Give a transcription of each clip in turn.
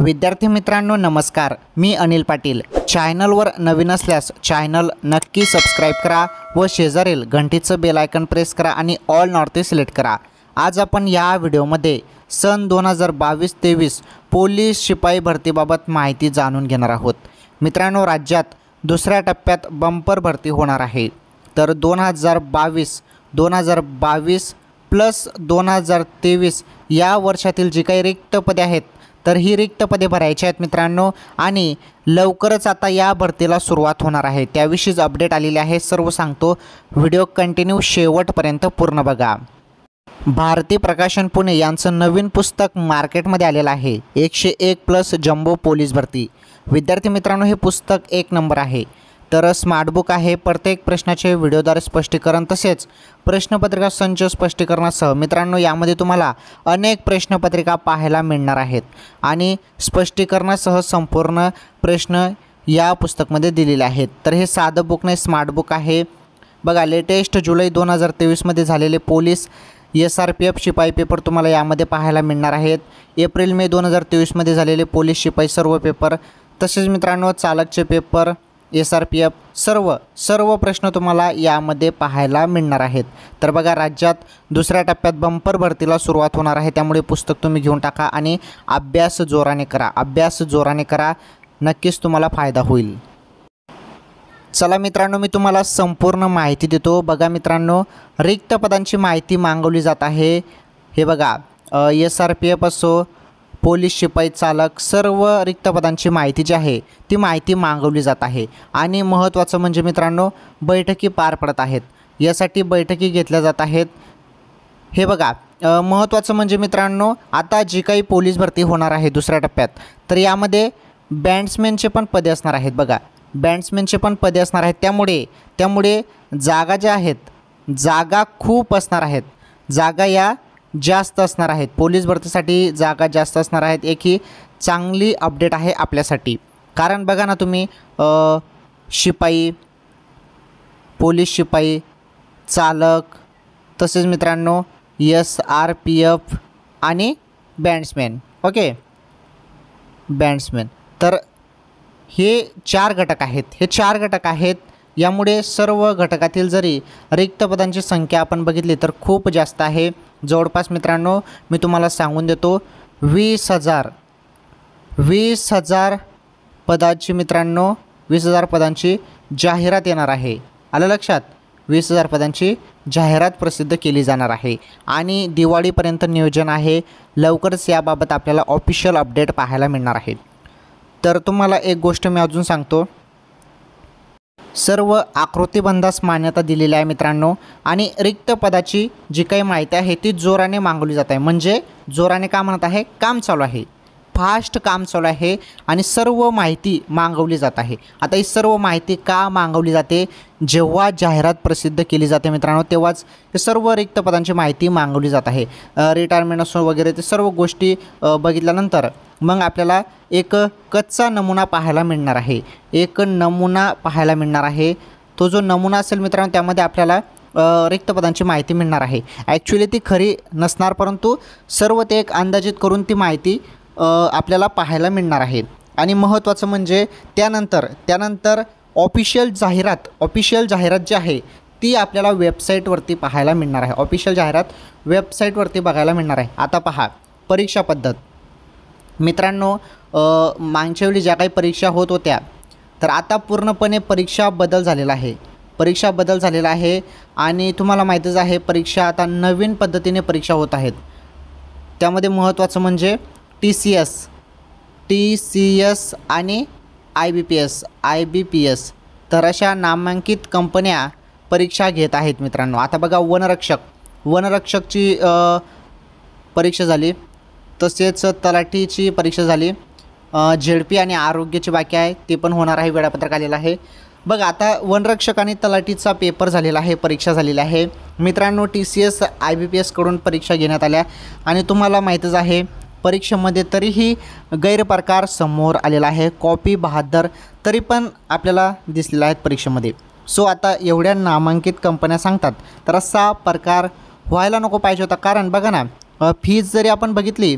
विद्यार्थी मित्रांनो नमस्कार मी अनिल पाटील चॅनलवर नवीन असल्यास चॅनल नक्की सबस्क्राईब करा व शेजारील घंटीचं बेलायकन प्रेस करा आणि ऑल नॉर्थे सिलेक्ट करा आज आपण या व्हिडिओमध्ये सन दोन हजार बावीस तेवीस पोलीस शिपाई भरतीबाबत माहिती जाणून घेणार आहोत मित्रांनो राज्यात दुसऱ्या टप्प्यात बंपर भरती होणार आहे तर दोन हजार बावीस दोन हजार बावीस प्लस दोन हजार तेवीस या वर्षातील जी काही रिक्त पदे आहेत तर ही रिक्त पदे भरायची आहेत मित्रांनो आणि लवकरच आता या भरतीला सुरुवात होणार आहे त्याविषयीच अपडेट आलेली आहे सर्व सांगतो व्हिडिओ कंटिन्यू शेवटपर्यंत पूर्ण बघा भारती प्रकाशन पुणे यांचं नवीन पुस्तक मार्केटमध्ये आलेलं आहे एकशे एक प्लस जम्बो पोलीस भरती विद्यार्थी मित्रांनो हे पुस्तक एक नंबर आहे तर स्मार्टबुक आहे प्रत्येक प्रश्नाचे व्हिडिओद्वारे स्पष्टीकरण तसेच प्रश्नपत्रिका संच स्पष्टीकरणासह मित्रांनो यामध्ये तुम्हाला अनेक प्रश्नपत्रिका पाहायला मिळणार आहेत आणि स्पष्टीकरणासह संपूर्ण प्रश्न या पुस्तकमध्ये दिलेले आहेत तर हे साधं बुक नाही स्मार्टबुक आहे बघा लेटेस्ट जुलै दोन हजार तेवीसमध्ये झालेले police S R P F शिपाई पेपर तुम्हाला यामध्ये पाहायला मिळणार आहेत एप्रिल मे दोन हजार तेवीसमध्ये झालेले पोलीस शिपाई सर्व पेपर तसेच मित्रांनो चालकचे paper S R P F सर्व सर्व प्रश्न तुम्हाला यामध्ये पाहायला मिळणार आहेत तर बघा राज्यात दुसऱ्या टप्प्यात बंपर भरतीला सुरुवात होणार आहे त्यामुळे पुस्तक तुम्ही घेऊन टाका आणि अभ्यास जोराने करा अभ्यास जोराने करा नक्कीच तुम्हाला फायदा होईल चला मित्रांनो मी तुम्हाला संपूर्ण माहिती देतो बघा मित्रांनो रिक्त पदांची माहिती मागवली जात आहे हे बघा एस आर पी एफ असो पोलीस शिपाई चालक सर्व रिक्त पदांची माहिती जी आहे ती माहिती मागवली जात आहे आणि महत्त्वाचं म्हणजे मित्रांनो बैठकी पार पडत आहेत यासाठी बैठकी घेतल्या जात आहेत हे बघा महत्त्वाचं म्हणजे मित्रांनो आता जी काही पोलीस भरती होणार आहे दुसऱ्या टप्प्यात तर यामध्ये बँड्समॅनचे पण पदे असणार आहेत बघा बँड्समॅनचे पण पदे असणार आहेत त्यामुळे त्यामुळे जागा ज्या आहेत जागा खूप असणार आहेत जागा या जास्त असणार आहेत पोलीस भरतीसाठी जागा जास्त असणार आहेत एक ही चांगली अपडेट आहे आपल्यासाठी कारण बघा ना तुम्ही शिपाई पोलीस शिपाई चालक तसेच मित्रांनो एस आर पी एफ आणि बँड्समॅन ओके बँड्समॅन तर हे चार घटक आहेत हे चार घटक आहेत यामुळे सर्व घटकातील जरी रिक्त पदांची संख्या आपण बघितली तर खूप जास्त आहे जवळपास मित्रांनो मी तुम्हाला सांगून देतो वीस हजार वीस हजार पदाची मित्रांनो वीस हजार पदांची जाहिरात येणार आहे आलं लक्षात वीस हजार पदांची जाहिरात प्रसिद्ध केली जाणार आहे आणि दिवाळीपर्यंत नियोजन आहे लवकरच याबाबत आपल्याला ऑफिशियल अपडेट पाहायला मिळणार आहे तर तुम्हाला एक गोष्ट मी अजून सांगतो सर्व आकृतीबंधास मान्यता दिलेली आहे मित्रांनो आणि रिक्त पदाची जी काही माहिती आहे ती जोराने मागवली जात आहे म्हणजे जोराने का म्हणत आहे काम चालू आहे फास्ट काम चालू आहे आणि सर्व माहिती मागवली जात आहे आता ही सर्व माहिती का मागवली जाते जेव्हा जाहिरात प्रसिद्ध केली जाते मित्रांनो तेव्हाच हे सर्व रिक्त पदांची माहिती मागवली जात आहे रिटायरमेंट असो वगैरे ते सर्व गोष्टी बघितल्यानंतर मग आपल्याला एक कच्चा नमुना पाहायला मिळणार आहे एक नमुना पाहायला मिळणार आहे तो जो नमुना असेल मित्रांनो त्यामध्ये आपल्याला रिक्त पदांची माहिती मिळणार आहे ॲक्च्युली ती खरी नसणार परंतु सर्व ते एक अंदाजित करून ती माहिती आपल्याला पाहायला मिळणार आहे आणि महत्त्वाचं म्हणजे त्यानंतर त्यानंतर ऑफिशियल जाहिरात ऑफिशियल जाहिरात जी आहे ती आपल्याला वेबसाईटवरती पाहायला मिळणार आहे ऑफिशियल जाहिरात वेबसाईटवरती बघायला मिळणार आहे आता पहा परीक्षा पद्धत मित्रांनो मागच्या वेळी ज्या काही परीक्षा होत होत्या तर आता पूर्णपणे परीक्षा बदल झालेला आहे परीक्षा बदल झालेला आहे आणि तुम्हाला माहीतच आहे परीक्षा आता नवीन पद्धतीने परीक्षा होत आहेत त्यामध्ये महत्त्वाचं म्हणजे T C S T C S आणि I B P S I B P S तर अशा नामांकित कंपन्या परीक्षा घेत आहेत मित्रांनो आता बघा वनरक्षक वनरक्षकची परीक्षा झाली तसेच तलाठीची परीक्षा झाली पी आणि आरोग्याची बाकी आहे ते पण होणार आहे वेळापत्रक आलेलं आहे बघा आता वनरक्षक आणि तलाठीचा पेपर झालेला आहे परीक्षा झालेली आहे मित्रांनो T C S I B P एसकडून परीक्षा घेण्यात आल्या आणि तुम्हाला माहीतच आहे परीक्षेमध्ये तरीही गैरप्रकार समोर आलेला आहे कॉपी बहादर तरी पण आपल्याला दिसलेला आहेत परीक्षेमध्ये सो आता एवढ्या नामांकित कंपन्या सांगतात तर असा प्रकार व्हायला नको पाहिजे होता कारण बघा ना फीज जरी आपण बघितली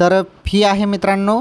तर फी आहे मित्रांनो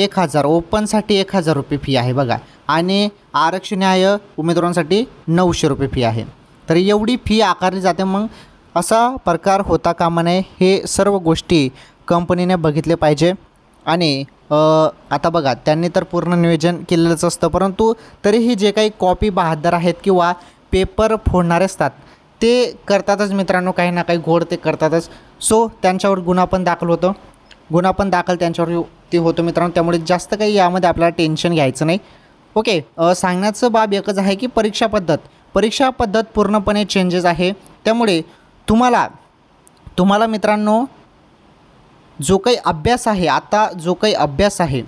एक हजार ओपनसाठी एक हजार रुपये फी आहे बघा आणि आरक्षण न्याय उमेदवारांसाठी नऊशे रुपये फी आहे तर एवढी फी आकारली जाते मग असा प्रकार होता कामा नये हे सर्व गोष्टी कंपनीने बघितले पाहिजे आणि आता बघा त्यांनी तर पूर्ण नियोजन केलेलंच असतं परंतु तरीही जे काही कॉपी बहादर आहेत किंवा पेपर फोडणारे असतात ते करतातच मित्रांनो काही ना काही घोड ते करतातच सो त्यांच्यावर गुन्हा पण दाखल होतो गुन्हा पण दाखल त्यांच्यावर ते होतो मित्रांनो त्यामुळे जास्त काही यामध्ये आपल्याला टेन्शन घ्यायचं नाही ओके सांगण्याचं बाब एकच आहे की परीक्षा पद्धत परीक्षा पद्धत पूर्णपणे चेंजेस आहे त्यामुळे तुम्हाला तुम्हाला मित्रांनो जो काही अभ्यास आहे आता जो काही अभ्यास आहे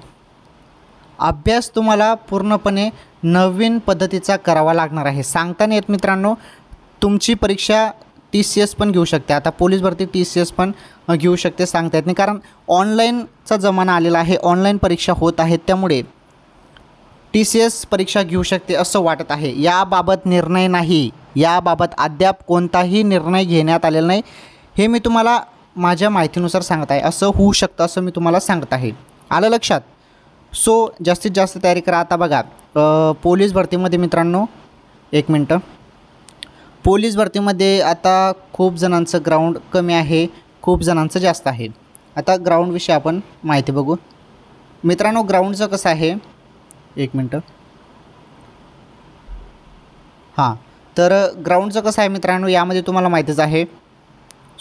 अभ्यास तुम्हाला पूर्णपणे नवीन पद्धतीचा करावा लागणार आहे सांगताना येत मित्रांनो तुमची परीक्षा टी सी एस पण घेऊ शकते आता पोलीस भरती टी सी एस पण घेऊ शकते सांगता येत नाही कारण ऑनलाईनचा जमाना आलेला आहे ऑनलाईन परीक्षा होत आहेत त्यामुळे टी सी एस परीक्षा घेऊ शकते असं वाटत आहे याबाबत निर्णय नाही याबाबत अद्याप कोणताही निर्णय घेण्यात आलेला नाही हे मी तुम्हाला माझ्या माहितीनुसार सांगत आहे असं होऊ शकतं असं मी तुम्हाला सांगत आहे आलं लक्षात सो जास्तीत जास्त तयारी करा आता बघा पोलीस भरतीमध्ये मित्रांनो एक मिनटं पोलीस भरतीमध्ये आता खूप जणांचं ग्राउंड कमी आहे खूप जणांचं जास्त आहे आता ग्राउंडविषयी आपण माहिती बघू मित्रांनो ग्राउंडचं कसं आहे एक मिनटं हां तर ग्राउंडचं कसं आहे मित्रांनो यामध्ये तुम्हाला माहितीच आहे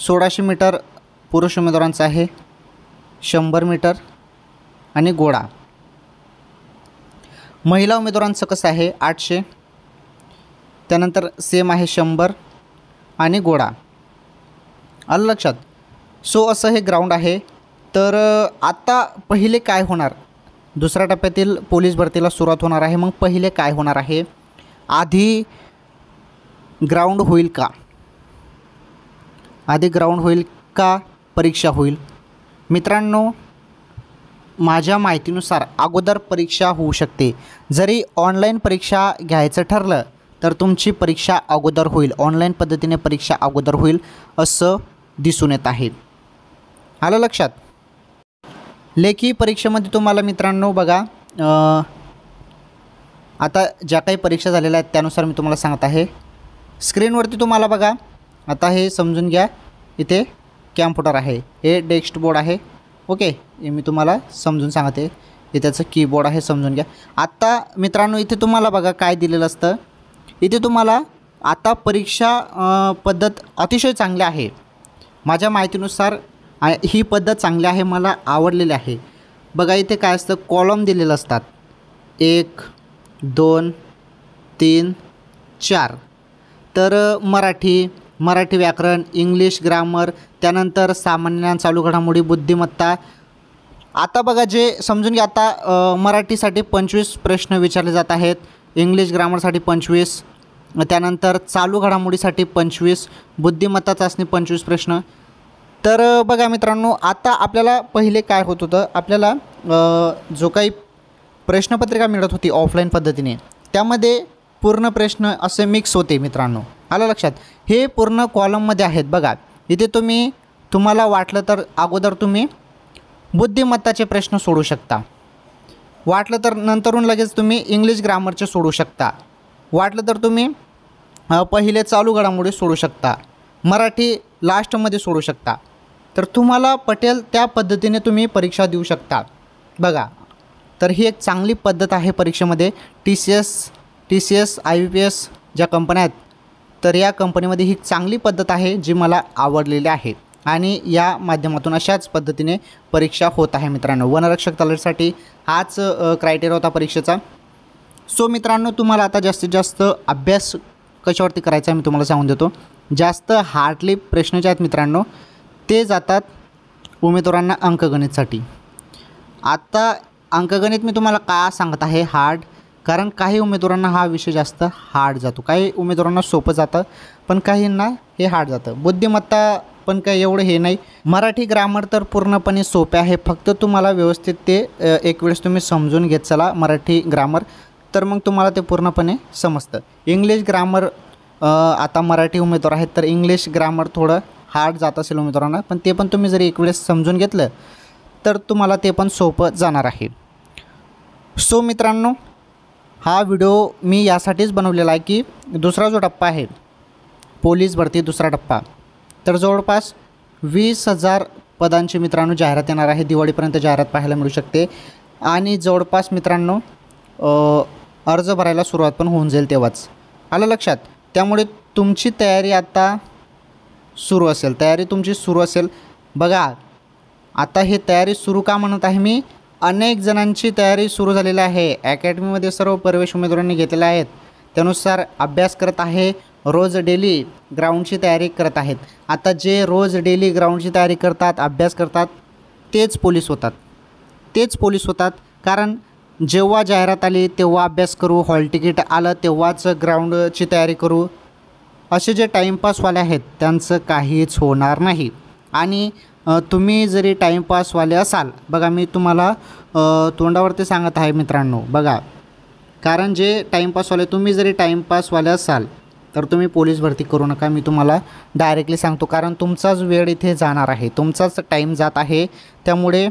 सोळाशे मीटर पुरुष उमेदवारांचं आहे शंभर मीटर आणि गोळा महिला उमेदवारांचं कसं आहे आठशे त्यानंतर सेम आहे शंभर आणि गोळा आलं लक्षात सो असं हे ग्राउंड आहे तर आत्ता पहिले काय होणार दुसऱ्या टप्प्यातील पोलीस भरतीला सुरुवात होणार आहे मग पहिले काय होणार आहे आधी ग्राउंड होईल का आधी ग्राउंड होईल का परीक्षा होईल मित्रांनो माझ्या माहितीनुसार अगोदर परीक्षा होऊ शकते जरी ऑनलाईन परीक्षा घ्यायचं ठरलं तर तुमची परीक्षा अगोदर होईल ऑनलाईन पद्धतीने परीक्षा अगोदर होईल असं दिसून येत आहे आलं लक्षात लेखी परीक्षेमध्ये तुम्हाला मित्रांनो बघा आता ज्या काही परीक्षा झालेल्या आहेत त्यानुसार मी तुम्हाला सांगत आहे स्क्रीनवरती तुम्हाला बघा आता हे समजून घ्या इथे कॅम्प्युटर आहे हे डेस्क बोर्ड आहे ओके हे मी तुम्हाला समजून सांगते हे त्याचं कीबोर्ड आहे समजून घ्या आत्ता मित्रांनो इथे तुम्हाला बघा काय दिलेलं असतं इथे तुम्हाला आता परीक्षा पद्धत अतिशय चांगली आहे माझ्या माहितीनुसार ही पद्धत चांगली आहे मला आवडलेली आहे बघा इथे काय असतं कॉलम दिलेलं असतात एक दोन तीन चार तर मराठी मराठी व्याकरण इंग्लिश ग्रामर त्यानंतर सामान्य चालू घडामोडी बुद्धिमत्ता आता बघा जे समजून घ्या आता मराठीसाठी पंचवीस प्रश्न विचारले जात आहेत इंग्लिश ग्रामरसाठी पंचवीस त्यानंतर चालू घडामोडीसाठी पंचवीस बुद्धिमत्ता चाचणी पंचवीस प्रश्न तर बघा मित्रांनो आता आपल्याला पहिले काय होत होतं आपल्याला जो काही प्रश्नपत्रिका मिळत होती ऑफलाईन पद्धतीने त्यामध्ये पूर्ण प्रश्न असे मिक्स होते मित्रांनो आलं लक्षात हे पूर्ण कॉलममध्ये आहेत बघा इथे तुम्ही तुम्हाला वाटलं तर अगोदर तुम्ही बुद्धिमत्ताचे प्रश्न सोडू शकता वाटलं तर नंतरून लगेच तुम्ही इंग्लिश ग्रामरचे सोडू शकता वाटलं तर तुम्ही पहिले चालू घडामोडी सोडू शकता मराठी लास्टमध्ये सोडू शकता तर तुम्हाला पटेल त्या पद्धतीने तुम्ही परीक्षा देऊ शकता बघा तर ही एक चांगली पद्धत आहे परीक्षेमध्ये T C S T C S I B P S ज्या कंपन्या आहेत तर या कंपनीमध्ये ही चांगली पद्धत आहे जी मला आवडलेली आहे आणि या माध्यमातून अशाच पद्धतीने परीक्षा होत आहे मित्रांनो वनरक्षक तलाठीसाठी हाच क्रायटेरिया होता परीक्षेचा सो मित्रांनो तुम्हाला आता जास्तीत जास्त अभ्यास कशावरती करायचा आहे मी तुम्हाला सांगून देतो जास्त हार्डली प्रश्न जे आहेत मित्रांनो ते जातात उमेदवारांना अंकगणितसाठी आत्ता अंकगणित मी तुम्हाला का सांगत आहे हार्ड कारण काही उमेदवारांना हा विषय जास्त हार्ड जातो काही उमेदवारांना सोपं जातं पण काहींना हे हार्ड जातं बुद्धिमत्ता पण काही एवढं हे नाही मराठी ग्रामर तर पूर्णपणे सोपे आहे फक्त तुम्हाला व्यवस्थित ते एक वेळेस तुम्ही समजून घेत चला मराठी ग्रामर तर मग तुम्हाला ते पूर्णपणे समजतं इंग्लिश ग्रामर आता मराठी उमेदवार आहेत तर इंग्लिश ग्रामर थोडं हार्ड जात असेल उमेदवारांना पण ते पण तुम्ही जरी एक वेळेस समजून घेतलं तर तुम्हाला ते पण सोपं जाणार आहे सो मित्रांनो हा व्हिडिओ मी यासाठीच बनवलेला आहे की दुसरा जो टप्पा आहे पोलीस भरती दुसरा टप्पा तर जवळपास वीस हजार पदांची मित्रांनो जाहिरात येणार आहे दिवाळीपर्यंत जाहिरात पाहायला मिळू शकते आणि जवळपास मित्रांनो अर्ज भरायला सुरुवात पण होऊन जाईल तेव्हाच आलं लक्षात त्यामुळे तुमची तयारी आता सुरू असेल तयारी तुमची सुरू असेल बघा आता हे तयारी सुरू का म्हणत आहे मी अनेक जणांची तयारी सुरू झालेली आहे अकॅडमीमध्ये सर्व प्रवेश उमेदवारांनी घेतलेले आहेत त्यानुसार अभ्यास करत आहे रोज डेली ग्राउंडची तयारी करत आहेत आता जे रोज डेली ग्राउंडची तयारी करतात अभ्यास करतात तेच पोलीस होतात तेच पोलीस होतात कारण जेव्हा जाहिरात आली तेव्हा अभ्यास करू हॉल तिकीट आलं तेव्हाच ग्राउंडची तयारी करू असे जे टाईमपासवाले आहेत त्यांचं काहीच होणार नाही आणि तुम्ही जरी टाईमपासवाले असाल बघा मी तुम्हाला तोंडावरती सांगत आहे मित्रांनो बघा कारण जे टाईमपासवाले तुम्ही जरी टाईमपासवाले असाल तर तुम्ही पोलीस भरती करू नका मी तुम्हाला डायरेक्टली सांगतो कारण तुमचाच वेळ इथे जाणार आहे तुमचाच टाईम जात आहे त्यामुळे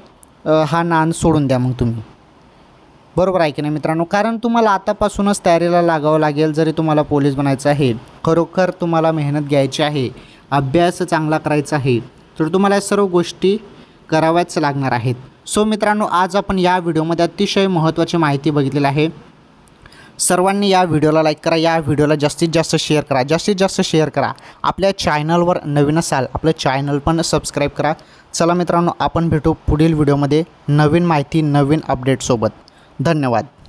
हा नान सोडून द्या मग तुम्ही बरोबर आहे की नाही मित्रांनो कारण तुम्हाला आतापासूनच तयारीला लागावं लागेल जरी तुम्हाला पोलीस बनायचं आहे खरोखर तुम्हाला मेहनत घ्यायची आहे अभ्यास चांगला करायचा आहे तर तुम्हाला या सर्व गोष्टी कराव्याच लागणार आहेत सो मित्रांनो आज आपण या व्हिडिओमध्ये अतिशय महत्त्वाची माहिती बघितलेली आहे सर्वांनी या व्हिडिओला लाईक करा या व्हिडिओला जास्तीत जास्त शेअर करा जास्तीत जास्त शेअर करा आपल्या चॅनलवर नवीन असाल आपलं चॅनल पण सबस्क्राईब करा चला मित्रांनो आपण भेटू पुढील व्हिडिओमध्ये नवीन माहिती नवीन अपडेटसोबत धन्यवाद